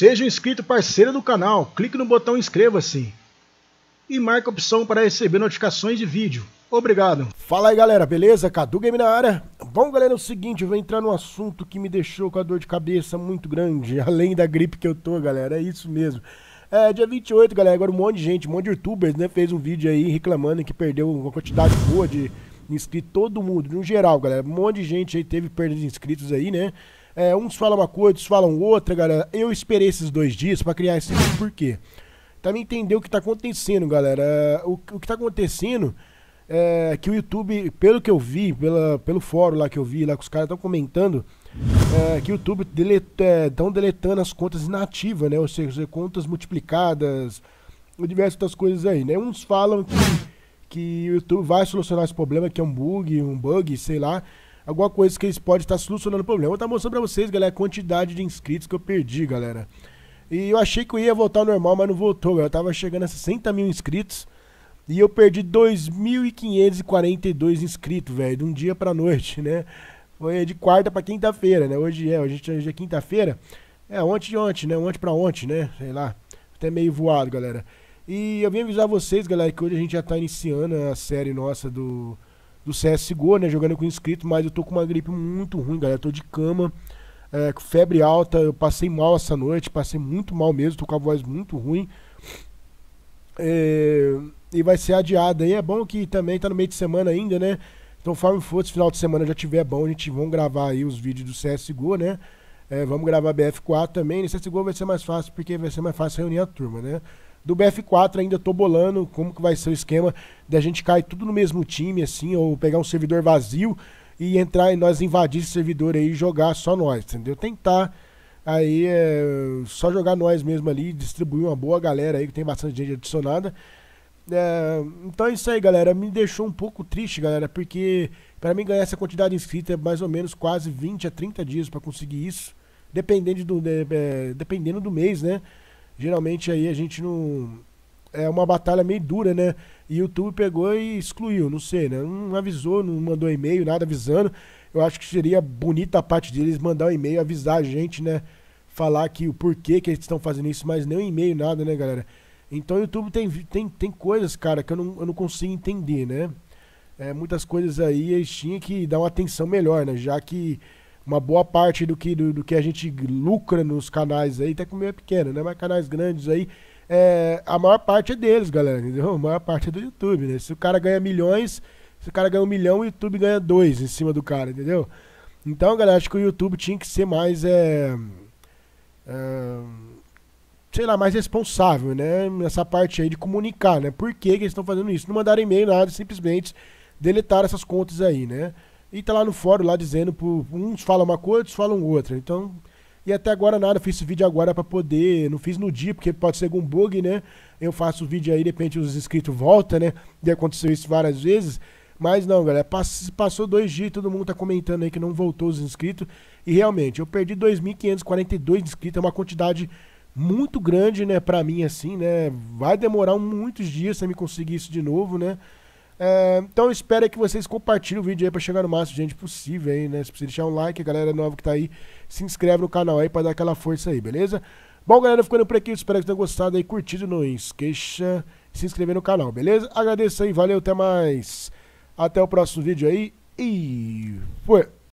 Seja um inscrito parceiro do canal, clique no botão inscreva-se e marque a opção para receber notificações de vídeo. Obrigado. Fala aí galera, beleza? Cadu Game na área. Bom galera, é o seguinte, eu vou entrar num assunto que me deixou com a dor de cabeça muito grande, além da gripe que eu tô galera, é isso mesmo. É, dia 28 galera, agora um monte de gente, um monte de youtubers né, fez um vídeo aí reclamando que perdeu uma quantidade boa de inscritos, todo mundo, no geral galera, um monte de gente aí teve perda de inscritos aí né. É, uns falam uma coisa, outros falam outra, galera. Eu esperei esses dois dias para criar esse vídeo, por quê? Pra me entender o que tá acontecendo, galera. É, o, o que tá acontecendo é que o YouTube, pelo que eu vi, pela, pelo fórum lá que eu vi, lá que os caras estão comentando, é, que o YouTube estão delet, é, deletando as contas inativas, né? Ou seja, contas multiplicadas, diversas outras coisas aí, né? Uns falam que, que o YouTube vai solucionar esse problema, que é um bug, um bug, sei lá alguma coisa que eles podem estar solucionando o problema. Eu vou mostrando pra vocês, galera, a quantidade de inscritos que eu perdi, galera. E eu achei que eu ia voltar ao normal, mas não voltou, galera. Eu tava chegando a 60 mil inscritos e eu perdi 2.542 inscritos, velho, de um dia pra noite, né? Foi de quarta pra quinta-feira, né? Hoje é, hoje é quinta-feira. É, ontem de ontem, né? Ontem pra ontem, né? Sei lá. Até meio voado, galera. E eu vim avisar vocês, galera, que hoje a gente já tá iniciando a série nossa do do CSGO, né? Jogando com inscrito, mas eu tô com uma gripe muito ruim, galera. tô de cama, é, com febre alta, eu passei mal essa noite, passei muito mal mesmo, tô com a voz muito ruim. É, e vai ser adiada aí. É bom que também tá no meio de semana ainda, né? Então, Farm fosse final de semana já tiver bom, a gente vão gravar aí os vídeos do CSGO, né? É, vamos gravar BF4 também. No CSGO vai ser mais fácil, porque vai ser mais fácil reunir a turma, né? do BF4 ainda tô bolando como que vai ser o esquema da gente cair tudo no mesmo time, assim, ou pegar um servidor vazio e entrar e nós invadir esse servidor aí e jogar só nós, entendeu? Tentar aí é, só jogar nós mesmo ali, distribuir uma boa galera aí, que tem bastante gente adicionada. É, então é isso aí, galera. Me deixou um pouco triste, galera, porque para mim ganhar essa quantidade de inscritos é mais ou menos quase 20 a 30 dias para conseguir isso, dependendo do, de, é, dependendo do mês, né? Geralmente aí a gente não. É uma batalha meio dura, né? E o YouTube pegou e excluiu, não sei, né? Não avisou, não mandou e-mail, nada avisando. Eu acho que seria bonita a parte deles mandar um e-mail, avisar a gente, né? Falar que o porquê que eles estão fazendo isso, mas nem um e-mail, nada, né, galera? Então o YouTube tem, tem, tem coisas, cara, que eu não, eu não consigo entender, né? É, muitas coisas aí eles tinham que dar uma atenção melhor, né? Já que uma boa parte do que, do, do, que a gente lucra nos canais aí, até com meio é pequeno, né? Mas canais grandes aí, é, a maior parte é deles, galera, entendeu? A maior parte é do YouTube, né? Se o cara ganha milhões, se o cara ganha um milhão, o YouTube ganha dois em cima do cara, entendeu? Então, galera, acho que o YouTube tinha que ser mais, é, é sei lá, mais responsável, né? Nessa parte aí de comunicar, né? Por que, que eles estão fazendo isso? Não mandaram e-mail, nada, simplesmente deletaram essas contas aí, né? e tá lá no fórum lá dizendo, por, uns falam uma coisa, outros falam outra. Então, e até agora nada, fiz esse vídeo agora para poder, não fiz no dia, porque pode ser algum bug, né? Eu faço o vídeo aí, de repente os inscritos voltam, né? E aconteceu isso várias vezes. Mas não, galera, passou dois dias todo mundo tá comentando aí que não voltou os inscritos. E realmente, eu perdi 2.542 inscritos, é uma quantidade muito grande, né, pra mim, assim, né? Vai demorar muitos dias pra me conseguir isso de novo, né? É, então espero que vocês compartilhem o vídeo aí pra chegar no máximo de gente possível aí, né? Se precisa deixar um like, a galera nova que tá aí, se inscreve no canal aí pra dar aquela força aí, beleza? Bom, galera, ficando por aqui, espero que tenham gostado aí, curtido, não esqueça de se inscrever no canal, beleza? Agradeço aí, valeu, até mais. Até o próximo vídeo aí e foi!